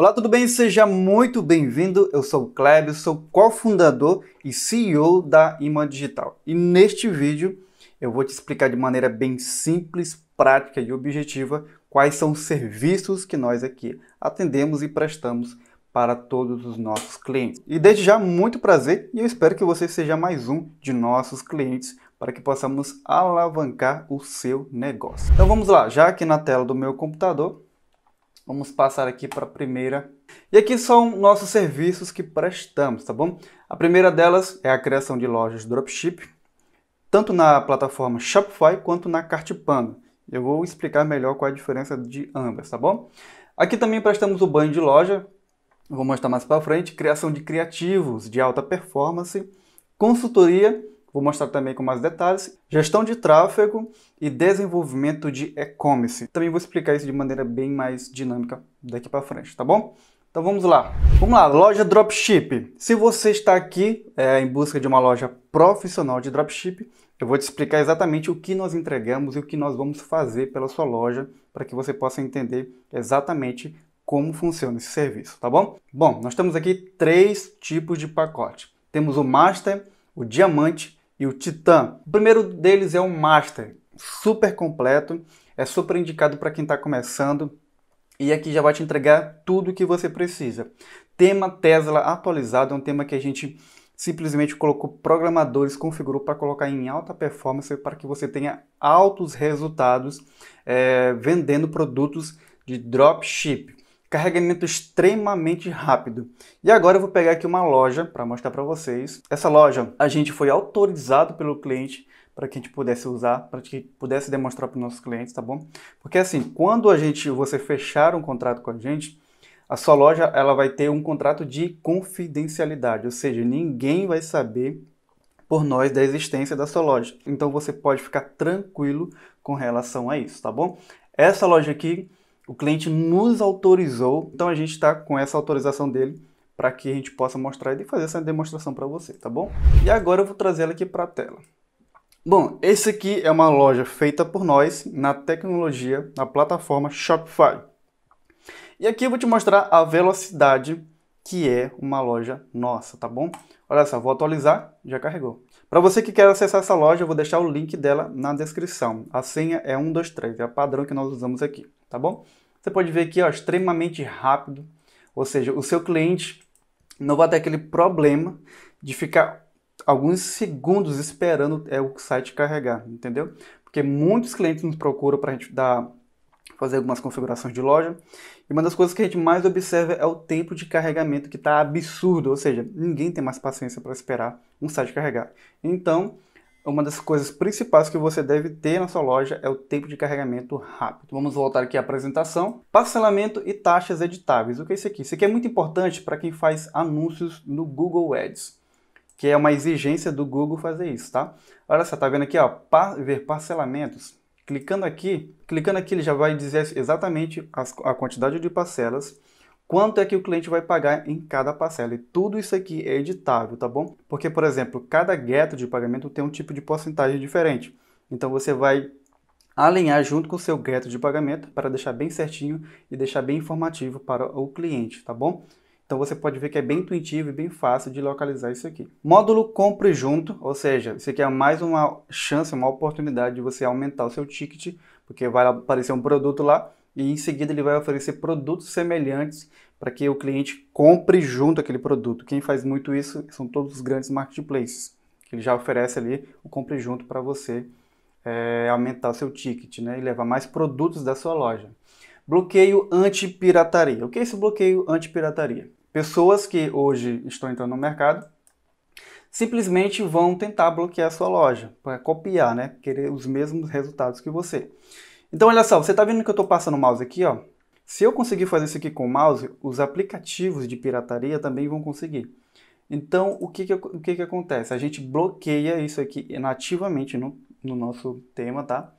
Olá, tudo bem? Seja muito bem-vindo. Eu sou o Kleber, sou cofundador e CEO da Ima Digital. E neste vídeo eu vou te explicar de maneira bem simples, prática e objetiva quais são os serviços que nós aqui atendemos e prestamos para todos os nossos clientes. E desde já, muito prazer e eu espero que você seja mais um de nossos clientes para que possamos alavancar o seu negócio. Então vamos lá, já aqui na tela do meu computador, Vamos passar aqui para a primeira. E aqui são nossos serviços que prestamos, tá bom? A primeira delas é a criação de lojas dropship, tanto na plataforma Shopify quanto na Cartpanda. Eu vou explicar melhor qual é a diferença de ambas, tá bom? Aqui também prestamos o banho de loja, vou mostrar mais para frente, criação de criativos de alta performance, consultoria Vou mostrar também com mais detalhes. Gestão de tráfego e desenvolvimento de e-commerce. Também vou explicar isso de maneira bem mais dinâmica daqui para frente, tá bom? Então vamos lá. Vamos lá, loja dropship. Se você está aqui é, em busca de uma loja profissional de dropship, eu vou te explicar exatamente o que nós entregamos e o que nós vamos fazer pela sua loja para que você possa entender exatamente como funciona esse serviço, tá bom? Bom, nós temos aqui três tipos de pacote. Temos o Master, o Diamante e o Titan. O primeiro deles é o Master, super completo, é super indicado para quem está começando e aqui é já vai te entregar tudo o que você precisa. Tema Tesla atualizado é um tema que a gente simplesmente colocou programadores, configurou para colocar em alta performance para que você tenha altos resultados é, vendendo produtos de dropship carregamento extremamente rápido. E agora eu vou pegar aqui uma loja para mostrar para vocês. Essa loja a gente foi autorizado pelo cliente para que a gente pudesse usar, para que pudesse demonstrar para os nossos clientes, tá bom? Porque assim, quando a gente você fechar um contrato com a gente, a sua loja ela vai ter um contrato de confidencialidade, ou seja, ninguém vai saber por nós da existência da sua loja. Então você pode ficar tranquilo com relação a isso, tá bom? Essa loja aqui o cliente nos autorizou, então a gente está com essa autorização dele para que a gente possa mostrar e fazer essa demonstração para você, tá bom? E agora eu vou trazer ela aqui para a tela. Bom, esse aqui é uma loja feita por nós na tecnologia, na plataforma Shopify. E aqui eu vou te mostrar a velocidade que é uma loja nossa, tá bom? Olha só, vou atualizar, já carregou. Para você que quer acessar essa loja, eu vou deixar o link dela na descrição. A senha é 123, é a padrão que nós usamos aqui tá bom? Você pode ver aqui, ó, extremamente rápido, ou seja, o seu cliente não vai ter aquele problema de ficar alguns segundos esperando é, o site carregar, entendeu? Porque muitos clientes nos procuram para a gente dar, fazer algumas configurações de loja. E uma das coisas que a gente mais observa é o tempo de carregamento que está absurdo, ou seja, ninguém tem mais paciência para esperar um site carregar. Então, uma das coisas principais que você deve ter na sua loja é o tempo de carregamento rápido. Vamos voltar aqui à apresentação. Parcelamento e taxas editáveis. O que é isso aqui? Isso aqui é muito importante para quem faz anúncios no Google Ads, que é uma exigência do Google fazer isso, tá? Olha só, tá vendo aqui, ó, par ver parcelamentos. Clicando aqui, clicando aqui ele já vai dizer exatamente a quantidade de parcelas quanto é que o cliente vai pagar em cada parcela. E tudo isso aqui é editável, tá bom? Porque, por exemplo, cada gueto de pagamento tem um tipo de porcentagem diferente. Então você vai alinhar junto com o seu gueto de pagamento para deixar bem certinho e deixar bem informativo para o cliente, tá bom? Então você pode ver que é bem intuitivo e bem fácil de localizar isso aqui. Módulo compre junto, ou seja, isso aqui é mais uma chance, uma oportunidade de você aumentar o seu ticket, porque vai aparecer um produto lá e em seguida ele vai oferecer produtos semelhantes para que o cliente compre junto aquele produto. Quem faz muito isso são todos os grandes marketplaces, que ele já oferece ali o compre junto para você é, aumentar seu ticket né, e levar mais produtos da sua loja. Bloqueio anti-pirataria. O que é esse bloqueio anti-pirataria? Pessoas que hoje estão entrando no mercado simplesmente vão tentar bloquear a sua loja, para copiar, né, querer os mesmos resultados que você. Então, olha só, você está vendo que eu estou passando o mouse aqui, ó? Se eu conseguir fazer isso aqui com o mouse, os aplicativos de pirataria também vão conseguir. Então, o que que, o que, que acontece? A gente bloqueia isso aqui nativamente no, no nosso tema, tá?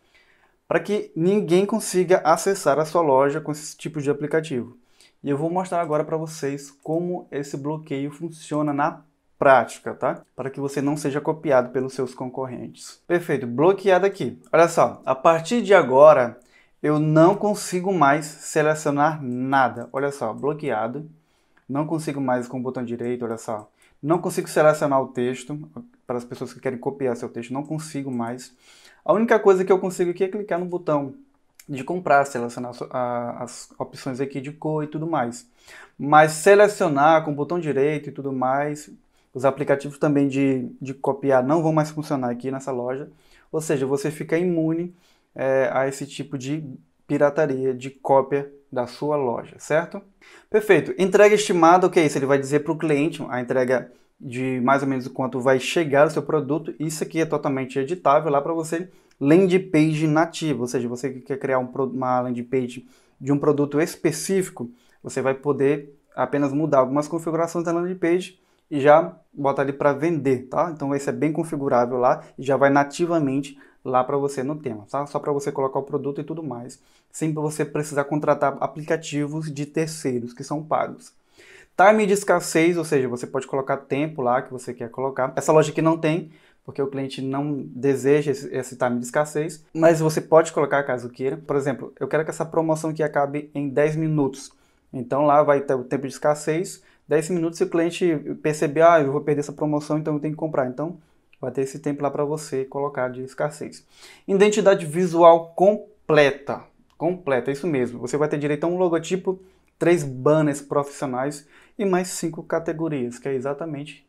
Para que ninguém consiga acessar a sua loja com esse tipo de aplicativo. E eu vou mostrar agora para vocês como esse bloqueio funciona na prática, tá? Para que você não seja copiado pelos seus concorrentes. Perfeito, bloqueado aqui. Olha só, a partir de agora eu não consigo mais selecionar nada. Olha só, bloqueado. Não consigo mais com o botão direito, olha só. Não consigo selecionar o texto para as pessoas que querem copiar seu texto, não consigo mais. A única coisa que eu consigo aqui é clicar no botão de comprar, selecionar as opções aqui de cor e tudo mais. Mas selecionar com o botão direito e tudo mais, os aplicativos também de, de copiar não vão mais funcionar aqui nessa loja. Ou seja, você fica imune é, a esse tipo de pirataria, de cópia da sua loja, certo? Perfeito. Entrega estimada, o que é isso? Ele vai dizer para o cliente a entrega de mais ou menos quanto vai chegar o seu produto. Isso aqui é totalmente editável lá para você. Landing page nativa, ou seja, você que quer criar um, uma landing page de um produto específico, você vai poder apenas mudar algumas configurações da landing page e já bota ali para vender, tá? Então esse é bem configurável lá e já vai nativamente lá para você no tema, tá? Só para você colocar o produto e tudo mais, sem você precisar contratar aplicativos de terceiros que são pagos. Time de escassez, ou seja, você pode colocar tempo lá que você quer colocar. Essa loja aqui não tem, porque o cliente não deseja esse, esse time de escassez, mas você pode colocar caso queira. Por exemplo, eu quero que essa promoção aqui acabe em 10 minutos. Então lá vai ter o tempo de escassez 10 minutos, se o cliente perceber, ah, eu vou perder essa promoção, então eu tenho que comprar. Então, vai ter esse tempo lá para você colocar de escassez. Identidade visual completa. Completa, é isso mesmo. Você vai ter direito a um logotipo, três banners profissionais e mais cinco categorias, que é exatamente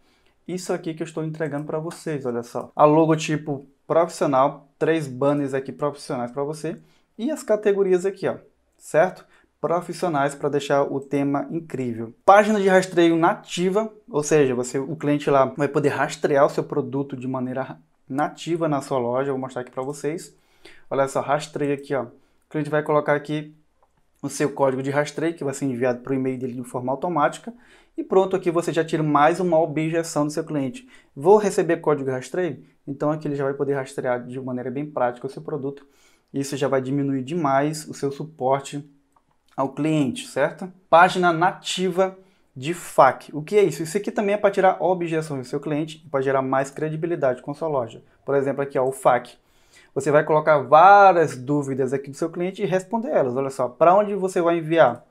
isso aqui que eu estou entregando para vocês, olha só. A logotipo profissional, três banners aqui profissionais para você e as categorias aqui, ó, certo? profissionais para deixar o tema incrível. Página de rastreio nativa, ou seja, você, o cliente lá vai poder rastrear o seu produto de maneira nativa na sua loja. Vou mostrar aqui para vocês. Olha só, rastreio aqui, ó. O cliente vai colocar aqui o seu código de rastreio que vai ser enviado para o e-mail dele de forma automática e pronto, aqui você já tira mais uma objeção do seu cliente. Vou receber código de rastreio? Então aqui ele já vai poder rastrear de maneira bem prática o seu produto. Isso já vai diminuir demais o seu suporte ao cliente, certo? Página nativa de FAQ. O que é isso? Isso aqui também é para tirar objeções do seu cliente e para gerar mais credibilidade com sua loja. Por exemplo, aqui ó, o FAQ. Você vai colocar várias dúvidas aqui do seu cliente e responder elas. Olha só, para onde você vai enviar?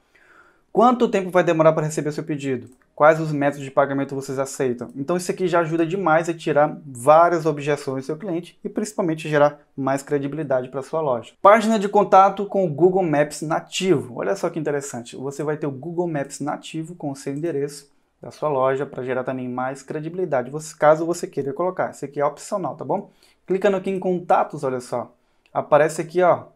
Quanto tempo vai demorar para receber seu pedido? quais os métodos de pagamento vocês aceitam. Então isso aqui já ajuda demais a tirar várias objeções do seu cliente e principalmente gerar mais credibilidade para sua loja. Página de contato com o Google Maps nativo. Olha só que interessante, você vai ter o Google Maps nativo com o seu endereço da sua loja para gerar também mais credibilidade, caso você queira colocar. Isso aqui é opcional, tá bom? Clicando aqui em contatos, olha só, aparece aqui, ó,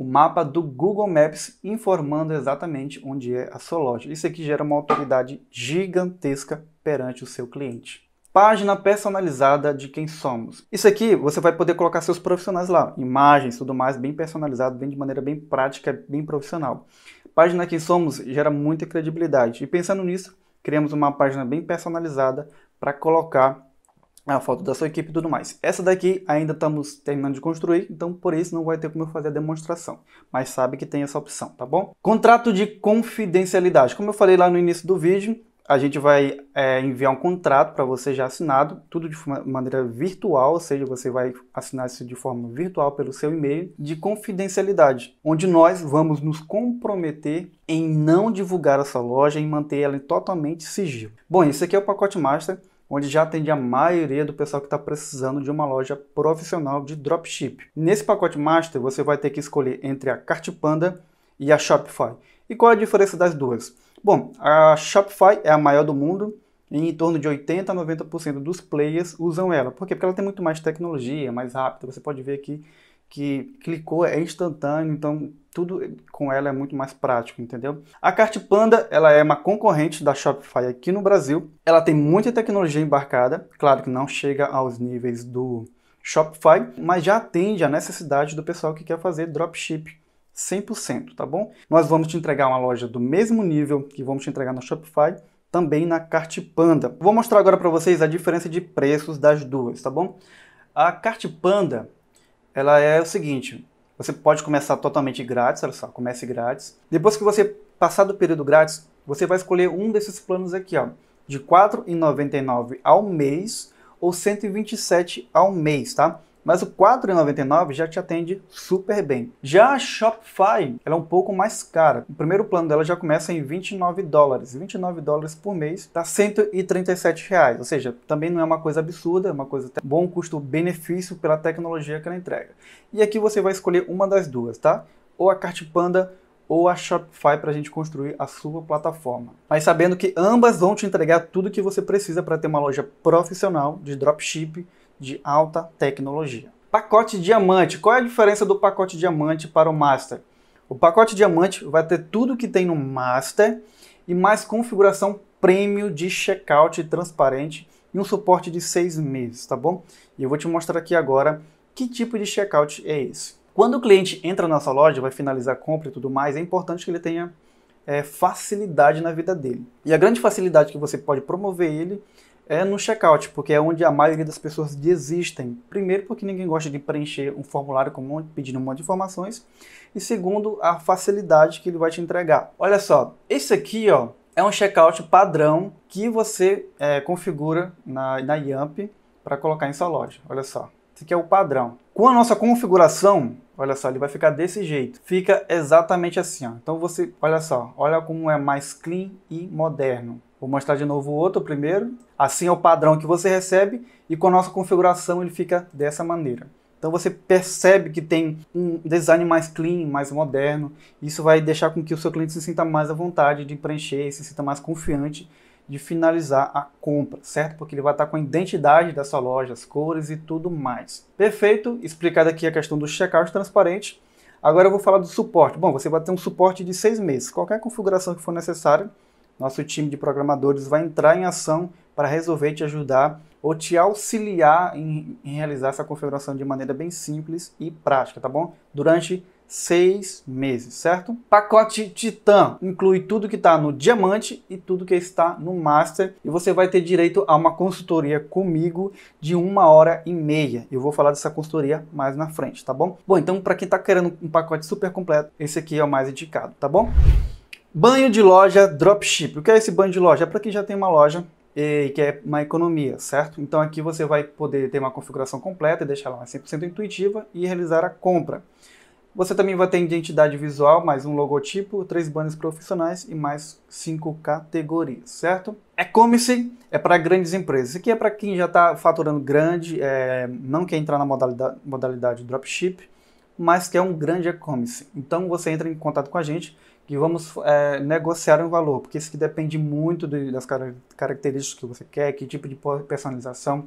o mapa do Google Maps informando exatamente onde é a sua loja. Isso aqui gera uma autoridade gigantesca perante o seu cliente. Página personalizada de quem somos. Isso aqui você vai poder colocar seus profissionais lá, imagens, tudo mais, bem personalizado, bem de maneira bem prática, bem profissional. Página quem somos gera muita credibilidade. E pensando nisso, criamos uma página bem personalizada para colocar a foto da sua equipe e tudo mais. Essa daqui ainda estamos terminando de construir, então por isso não vai ter como eu fazer a demonstração, mas sabe que tem essa opção, tá bom? Contrato de confidencialidade. Como eu falei lá no início do vídeo, a gente vai é, enviar um contrato para você já assinado, tudo de maneira virtual, ou seja, você vai assinar isso de forma virtual pelo seu e-mail, de confidencialidade, onde nós vamos nos comprometer em não divulgar essa loja e manter ela totalmente sigilo. Bom, esse aqui é o pacote master, onde já atende a maioria do pessoal que está precisando de uma loja profissional de dropship. Nesse pacote Master, você vai ter que escolher entre a Cartpanda e a Shopify. E qual é a diferença das duas? Bom, a Shopify é a maior do mundo, em torno de 80 a 90% dos players usam ela. Por quê? Porque ela tem muito mais tecnologia, mais rápida. Você pode ver aqui que clicou é instantâneo, então tudo com ela é muito mais prático, entendeu? A Cartpanda, ela é uma concorrente da Shopify aqui no Brasil. Ela tem muita tecnologia embarcada, claro que não chega aos níveis do Shopify, mas já atende a necessidade do pessoal que quer fazer dropship 100%, tá bom? Nós vamos te entregar uma loja do mesmo nível que vamos te entregar na Shopify, também na Panda. Vou mostrar agora para vocês a diferença de preços das duas, tá bom? A Panda ela é o seguinte: você pode começar totalmente grátis, olha só, comece grátis. Depois que você passar do período grátis, você vai escolher um desses planos aqui, ó, de R$ 4,99 ao mês ou 127 ao mês, tá? Mas o 4,99 já te atende super bem. Já a Shopify, ela é um pouco mais cara. O primeiro plano dela já começa em 29 dólares. 29 dólares por mês dá 137 reais. Ou seja, também não é uma coisa absurda, é uma coisa bom custo-benefício pela tecnologia que ela entrega. E aqui você vai escolher uma das duas, tá? Ou a Cartpanda ou a Shopify para a gente construir a sua plataforma. Mas sabendo que ambas vão te entregar tudo que você precisa para ter uma loja profissional de dropship de alta tecnologia. Pacote diamante. Qual é a diferença do pacote diamante para o master? O pacote diamante vai ter tudo que tem no master e mais configuração prêmio de checkout transparente e um suporte de seis meses, tá bom? E eu vou te mostrar aqui agora que tipo de checkout é esse. Quando o cliente entra na nossa loja, vai finalizar a compra e tudo mais, é importante que ele tenha é, facilidade na vida dele. E a grande facilidade que você pode promover ele é no checkout, porque é onde a maioria das pessoas desistem. Primeiro, porque ninguém gosta de preencher um formulário comum pedindo um monte de informações. E segundo, a facilidade que ele vai te entregar. Olha só, esse aqui ó, é um checkout padrão que você é, configura na, na Yamp para colocar em sua loja. Olha só, esse aqui é o padrão. Com a nossa configuração, Olha só, ele vai ficar desse jeito. Fica exatamente assim, ó. Então você, olha só, olha como é mais clean e moderno. Vou mostrar de novo o outro primeiro. Assim é o padrão que você recebe e com a nossa configuração ele fica dessa maneira. Então você percebe que tem um design mais clean, mais moderno. Isso vai deixar com que o seu cliente se sinta mais à vontade de preencher, se sinta mais confiante de finalizar a compra, certo? Porque ele vai estar com a identidade dessa loja, as cores e tudo mais. Perfeito, explicada aqui a questão do checkout transparente. Agora eu vou falar do suporte. Bom, você vai ter um suporte de seis meses. Qualquer configuração que for necessária, nosso time de programadores vai entrar em ação para resolver te ajudar ou te auxiliar em, em realizar essa configuração de maneira bem simples e prática, tá bom? Durante seis meses, certo? Pacote Titan inclui tudo que está no Diamante e tudo que está no Master e você vai ter direito a uma consultoria comigo de uma hora e meia. Eu vou falar dessa consultoria mais na frente, tá bom? Bom, então para quem está querendo um pacote super completo, esse aqui é o mais indicado, tá bom? Banho de loja dropship. O que é esse banho de loja? É para quem já tem uma loja e quer é uma economia, certo? Então aqui você vai poder ter uma configuração completa, e deixar ela 100% intuitiva e realizar a compra. Você também vai ter identidade visual, mais um logotipo, três banners profissionais e mais cinco categorias, certo? E-commerce é para grandes empresas. Isso aqui é para quem já está faturando grande, é, não quer entrar na modalidade, modalidade dropship, mas quer um grande e-commerce. Então você entra em contato com a gente que vamos é, negociar um valor, porque isso depende muito de, das características que você quer, que tipo de personalização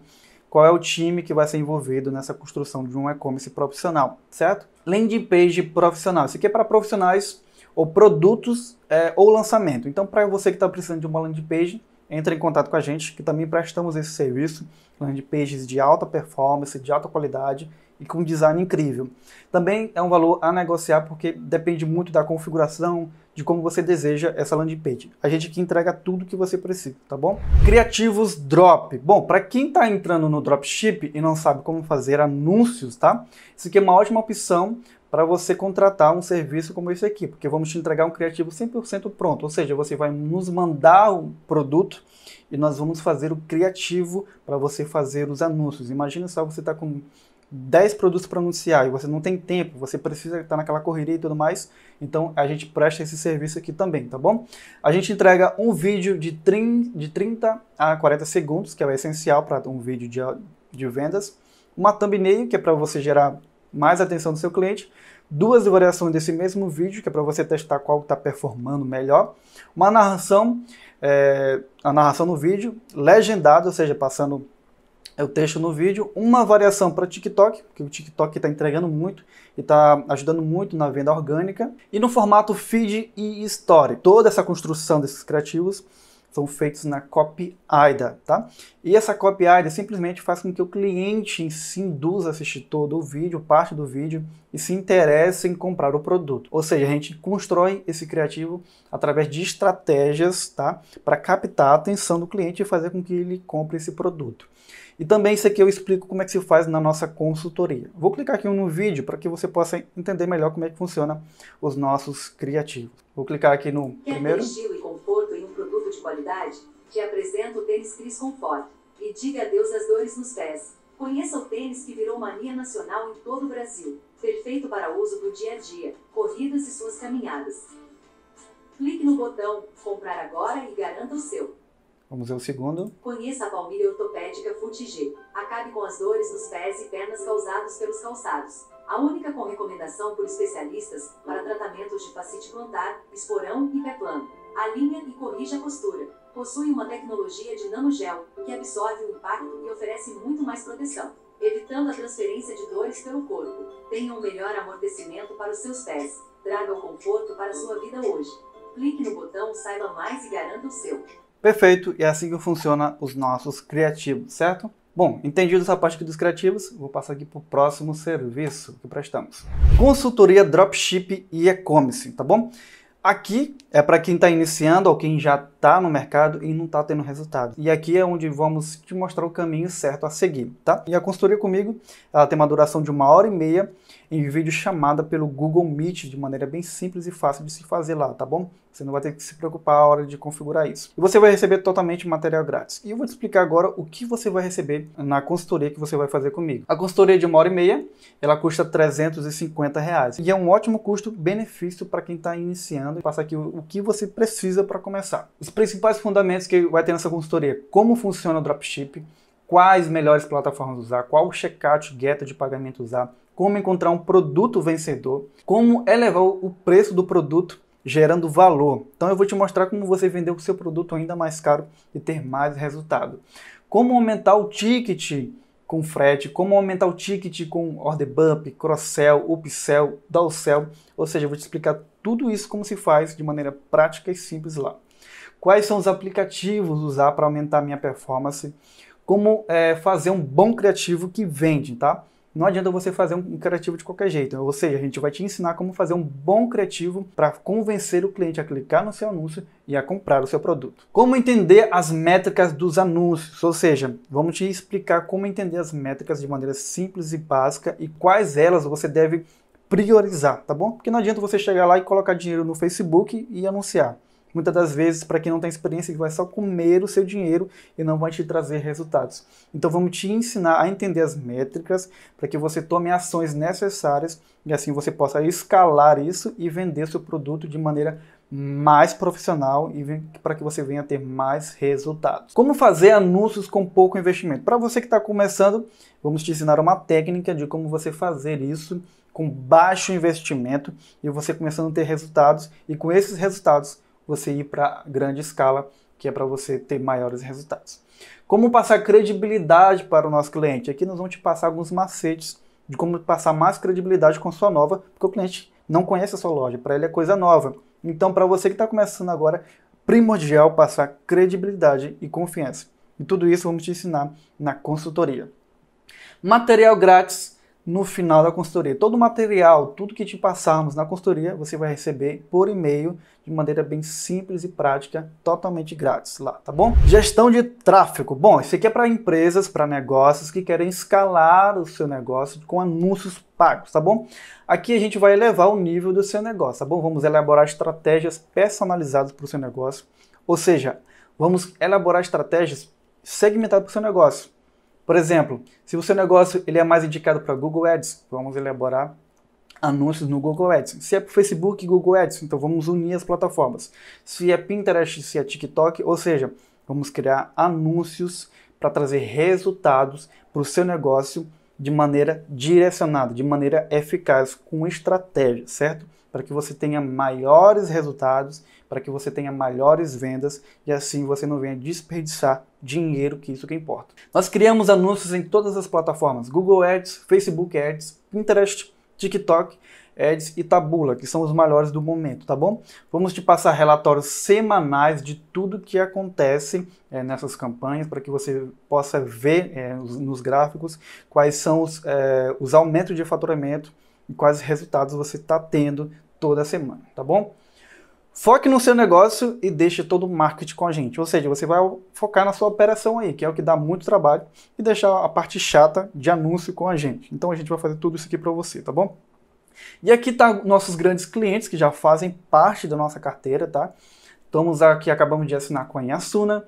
qual é o time que vai ser envolvido nessa construção de um e-commerce profissional, certo? Landing page profissional. Isso aqui é para profissionais ou produtos é, ou lançamento. Então, para você que está precisando de uma landing page, entre em contato com a gente, que também prestamos esse serviço, landing pages de alta performance, de alta qualidade, e com design incrível. Também é um valor a negociar porque depende muito da configuração, de como você deseja essa landing page. A gente que entrega tudo que você precisa, tá bom? Criativos Drop. Bom, para quem está entrando no dropship e não sabe como fazer anúncios, tá? Isso aqui é uma ótima opção para você contratar um serviço como esse aqui, porque vamos te entregar um criativo 100% pronto, ou seja, você vai nos mandar o um produto e nós vamos fazer o criativo para você fazer os anúncios. Imagina só você está com 10 produtos para anunciar e você não tem tempo, você precisa estar naquela correria e tudo mais, então a gente presta esse serviço aqui também, tá bom? A gente entrega um vídeo de, 30, de 30 a 40 segundos, que é o essencial para um vídeo de, de vendas, uma thumbnail, que é para você gerar mais atenção do seu cliente, duas variações desse mesmo vídeo, que é para você testar qual está performando melhor, uma narração, é, a narração no vídeo, legendado, ou seja, passando é o texto no vídeo, uma variação para TikTok, que o TikTok está entregando muito e está ajudando muito na venda orgânica, e no formato feed e story. Toda essa construção desses criativos são feitos na copy AIDA, tá? E essa copy AIDA simplesmente faz com que o cliente se induza a assistir todo o vídeo, parte do vídeo, e se interesse em comprar o produto. Ou seja, a gente constrói esse criativo através de estratégias, tá? Para captar a atenção do cliente e fazer com que ele compre esse produto. E também isso aqui eu explico como é que se faz na nossa consultoria. Vou clicar aqui no vídeo para que você possa entender melhor como é que funciona os nossos criativos. Vou clicar aqui no Quer primeiro. estilo e conforto em um produto de qualidade? Te apresento o tênis Cris Comfort e diga adeus às dores nos pés. Conheça o tênis que virou mania nacional em todo o Brasil. Perfeito para uso do dia a dia, corridas e suas caminhadas. Clique no botão Comprar agora e garanta o seu. Vamos ver o segundo. Conheça a palmilha ortopédica Futigê. Acabe com as dores nos pés e pernas causados pelos calçados. A única com recomendação por especialistas para tratamentos de facite plantar, esporão e pé plano. Alinha e corrige a postura. Possui uma tecnologia de nanogel, que absorve o impacto e oferece muito mais proteção, evitando a transferência de dores pelo corpo. Tenha um melhor amortecimento para os seus pés. Traga o conforto para a sua vida hoje. Clique no botão Saiba Mais e garanta o seu. Perfeito, e é assim que funciona os nossos criativos, certo? Bom, entendido essa parte aqui dos criativos, vou passar aqui para o próximo serviço que prestamos. Consultoria Dropship e E-Commerce, tá bom? Aqui é para quem está iniciando ou quem já está no mercado e não está tendo resultado. E aqui é onde vamos te mostrar o caminho certo a seguir, tá? E a consultoria comigo, ela tem uma duração de uma hora e meia em vídeo chamada pelo Google Meet de maneira bem simples e fácil de se fazer lá, tá bom? Você não vai ter que se preocupar a hora de configurar isso. E você vai receber totalmente material grátis. E eu vou te explicar agora o que você vai receber na consultoria que você vai fazer comigo. A consultoria é de uma hora e meia, ela custa 350 reais. E é um ótimo custo-benefício para quem está iniciando. Passa aqui o que você precisa para começar. Os principais fundamentos que vai ter nessa consultoria. Como funciona o dropship, quais melhores plataformas usar, qual checkout, gueto de pagamento usar, como encontrar um produto vencedor, como elevar o preço do produto gerando valor. Então eu vou te mostrar como você vender o seu produto ainda mais caro e ter mais resultado. Como aumentar o ticket com frete, como aumentar o ticket com order bump, cross-sell, upsell, downsell, ou seja, eu vou te explicar tudo isso como se faz de maneira prática e simples lá. Quais são os aplicativos usar para aumentar a minha performance? Como é, fazer um bom criativo que vende, tá? Não adianta você fazer um criativo de qualquer jeito. Ou seja, a gente vai te ensinar como fazer um bom criativo para convencer o cliente a clicar no seu anúncio e a comprar o seu produto. Como entender as métricas dos anúncios? Ou seja, vamos te explicar como entender as métricas de maneira simples e básica e quais elas você deve priorizar, tá bom? Porque não adianta você chegar lá e colocar dinheiro no Facebook e anunciar muitas das vezes, para quem não tem experiência, que vai só comer o seu dinheiro e não vai te trazer resultados. Então vamos te ensinar a entender as métricas para que você tome ações necessárias e assim você possa escalar isso e vender seu produto de maneira mais profissional e para que você venha a ter mais resultados. Como fazer anúncios com pouco investimento? Para você que está começando, vamos te ensinar uma técnica de como você fazer isso com baixo investimento e você começando a ter resultados e com esses resultados você ir para grande escala, que é para você ter maiores resultados. Como passar credibilidade para o nosso cliente? Aqui nós vamos te passar alguns macetes de como passar mais credibilidade com sua nova, porque o cliente não conhece a sua loja, para ele é coisa nova. Então, para você que está começando agora, primordial passar credibilidade e confiança. E tudo isso vamos te ensinar na consultoria. Material grátis no final da consultoria. Todo o material, tudo que te passarmos na consultoria, você vai receber por e-mail de maneira bem simples e prática, totalmente grátis lá, tá bom? Gestão de tráfego. Bom, isso aqui é para empresas, para negócios que querem escalar o seu negócio com anúncios pagos, tá bom? Aqui a gente vai elevar o nível do seu negócio, tá bom? Vamos elaborar estratégias personalizadas para o seu negócio, ou seja, vamos elaborar estratégias segmentadas para o seu negócio por exemplo, se o seu negócio ele é mais indicado para Google Ads, vamos elaborar anúncios no Google Ads. Se é para Facebook, e Google Ads, então vamos unir as plataformas. Se é Pinterest, se é TikTok, ou seja, vamos criar anúncios para trazer resultados para o seu negócio de maneira direcionada, de maneira eficaz, com estratégia, certo? Para que você tenha maiores resultados, para que você tenha maiores vendas e assim você não venha desperdiçar dinheiro, que isso que importa. Nós criamos anúncios em todas as plataformas: Google Ads, Facebook Ads, Pinterest, TikTok Eds e Tabula, que são os maiores do momento, tá bom? Vamos te passar relatórios semanais de tudo que acontece é, nessas campanhas, para que você possa ver é, nos gráficos quais são os, é, os aumentos de faturamento e quais resultados você está tendo toda semana, tá bom? Foque no seu negócio e deixe todo o marketing com a gente. Ou seja, você vai focar na sua operação aí, que é o que dá muito trabalho, e deixar a parte chata de anúncio com a gente. Então a gente vai fazer tudo isso aqui para você, tá bom? E aqui tá nossos grandes clientes que já fazem parte da nossa carteira, tá? Estamos aqui, acabamos de assinar com a Yasuna,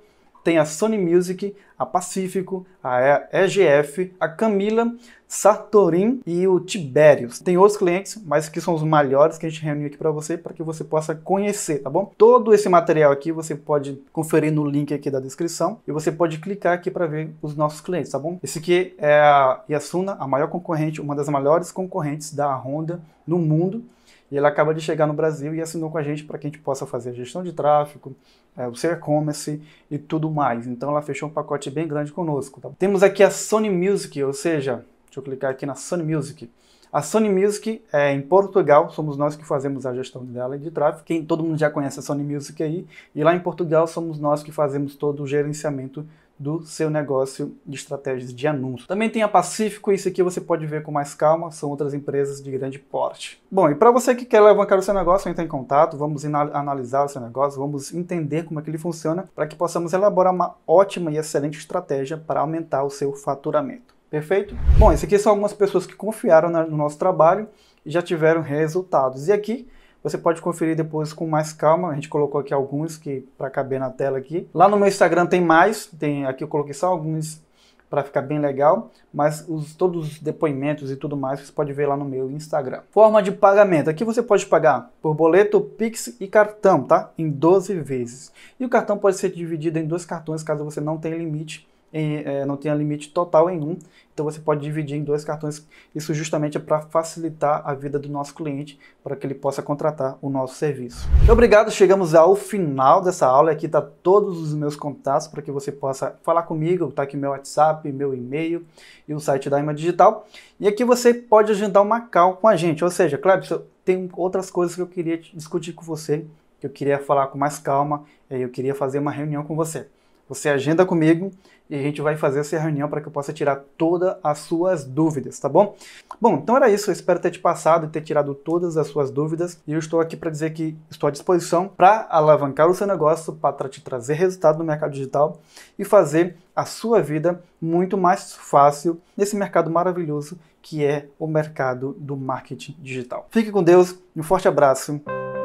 tem a Sony Music, a Pacífico, a EGF, a Camila, Sartorin e o Tiberius. Tem outros clientes, mas que são os melhores que a gente reuniu aqui para você, para que você possa conhecer, tá bom? Todo esse material aqui você pode conferir no link aqui da descrição e você pode clicar aqui para ver os nossos clientes, tá bom? Esse aqui é a Yasuna, a maior concorrente, uma das maiores concorrentes da Honda no mundo e ele acaba de chegar no Brasil e assinou com a gente para que a gente possa fazer a gestão de tráfego, é, o seu e-commerce e tudo mais. Então ela fechou um pacote bem grande conosco. Tá? Temos aqui a Sony Music, ou seja, deixa eu clicar aqui na Sony Music. A Sony Music é em Portugal, somos nós que fazemos a gestão dela de tráfego. Quem todo mundo já conhece a Sony Music aí, e lá em Portugal somos nós que fazemos todo o gerenciamento do seu negócio de estratégias de anúncio. Também tem a Pacífico, isso aqui você pode ver com mais calma, são outras empresas de grande porte. Bom, e para você que quer levantar o seu negócio, entra em contato, vamos analisar o seu negócio, vamos entender como é que ele funciona, para que possamos elaborar uma ótima e excelente estratégia para aumentar o seu faturamento. Perfeito? Bom, esse aqui são algumas pessoas que confiaram no nosso trabalho e já tiveram resultados. E aqui você pode conferir depois com mais calma. A gente colocou aqui alguns que para caber na tela aqui. Lá no meu Instagram tem mais, tem aqui eu coloquei só alguns para ficar bem legal, mas os, todos os depoimentos e tudo mais você pode ver lá no meu Instagram. Forma de pagamento. Aqui você pode pagar por boleto, Pix e cartão, tá? Em 12 vezes. E o cartão pode ser dividido em dois cartões caso você não tenha limite em, é, não tenha limite total em um. Então você pode dividir em dois cartões. Isso justamente é para facilitar a vida do nosso cliente, para que ele possa contratar o nosso serviço. Obrigado, chegamos ao final dessa aula. Aqui está todos os meus contatos para que você possa falar comigo. Está aqui meu WhatsApp, meu e-mail e o site da Ima Digital. E aqui você pode agendar uma call com a gente. Ou seja, Clebson, tem outras coisas que eu queria discutir com você, que eu queria falar com mais calma, é, eu queria fazer uma reunião com você. Você agenda comigo e a gente vai fazer essa reunião para que eu possa tirar todas as suas dúvidas, tá bom? Bom, então era isso. Eu espero ter te passado e ter tirado todas as suas dúvidas. E eu estou aqui para dizer que estou à disposição para alavancar o seu negócio, para te trazer resultado no mercado digital e fazer a sua vida muito mais fácil nesse mercado maravilhoso que é o mercado do marketing digital. Fique com Deus, um forte abraço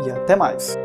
e até mais!